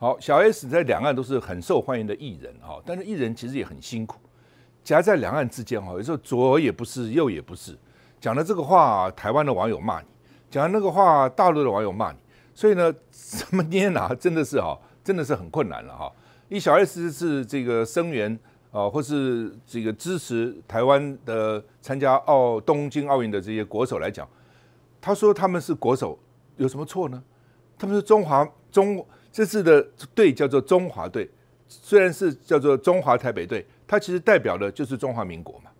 好，小 S 在两岸都是很受欢迎的艺人哈，但是艺人其实也很辛苦，夹在两岸之间哈，有时候左也不是，右也不是，讲了这个话，台湾的网友骂你；讲那个话，大陆的网友骂你。所以呢，怎么捏哪，真的是哈，真的是很困难了哈。你小 S 是这个声援啊，或是这个支持台湾的参加奥东京奥运的这些国手来讲，他说他们是国手，有什么错呢？他们是中华中。这次的队叫做中华队，虽然是叫做中华台北队，它其实代表的就是中华民国嘛，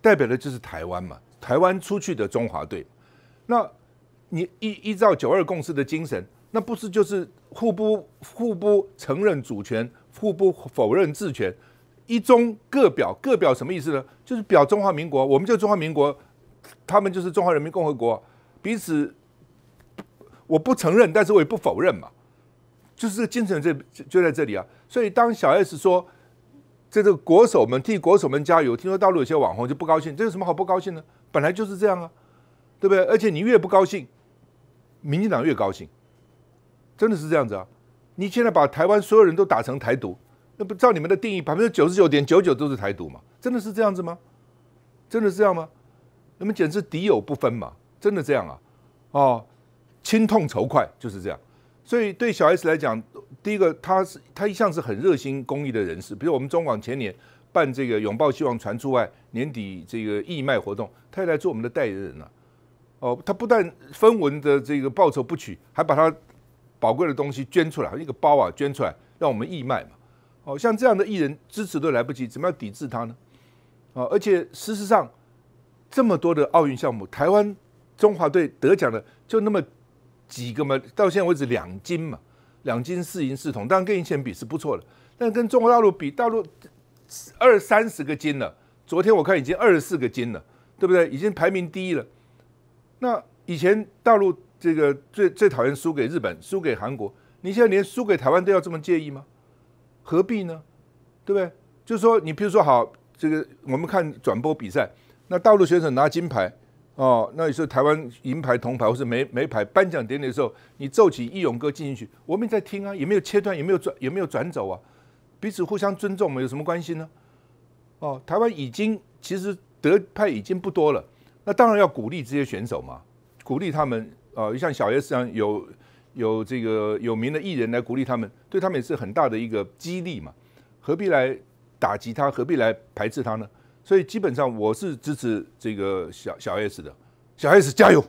代表的就是台湾嘛。台湾出去的中华队，那你依依照九二共识的精神，那不是就是互不互不承认主权，互不否认治权，一中各表，各表什么意思呢？就是表中华民国，我们就中华民国，他们就是中华人民共和国，彼此我不承认，但是我也不否认嘛。就是这个精神，这就在这里啊。所以当小 S 说，在这个国手们替国手们加油，听说大陆有些网红就不高兴，这有什么好不高兴呢？本来就是这样啊，对不对？而且你越不高兴，民进党越高兴，真的是这样子啊。你现在把台湾所有人都打成台独，那不照你们的定义，百分之九十九点九九都是台独嘛？真的是这样子吗？真的是这样吗？你们简直敌友不分嘛？真的这样啊？啊，亲痛仇快就是这样。所以对小 S 来讲，第一个他是他一向是很热心公益的人士，比如我们中广前年办这个“拥抱希望，传出外年底这个义卖活动，他也来做我们的代言人了。哦，他不但分文的这个报酬不取，还把他宝贵的东西捐出来，一个包啊捐出来让我们义卖嘛。哦，像这样的艺人支持都来不及，怎么样抵制他呢？哦，而且事实上，这么多的奥运项目，台湾中华队得奖的就那么。几个嘛？到现在为止两金嘛，两金四银四铜，当然跟以前比是不错的，但跟中国大陆比，大陆二三十个金了，昨天我看已经二十四个金了，对不对？已经排名第一了。那以前大陆这个最最讨厌输给日本，输给韩国，你现在连输给台湾都要这么介意吗？何必呢？对不对？就是说，你比如说好，这个我们看转播比赛，那大陆选手拿金牌。哦，那你说台湾银牌、铜牌或是没没牌颁奖典礼的时候，你奏起义勇歌进行曲，我们在听啊，也没有切断，也没有转，也没有转走啊，彼此互相尊重，嘛，有什么关系呢？哦，台湾已经其实德派已经不多了，那当然要鼓励这些选手嘛，鼓励他们，呃，像小 S 这样有有这个有名的艺人来鼓励他们，对他们也是很大的一个激励嘛，何必来打击他，何必来排斥他呢？所以基本上我是支持这个小小 S 的，小 S 加油。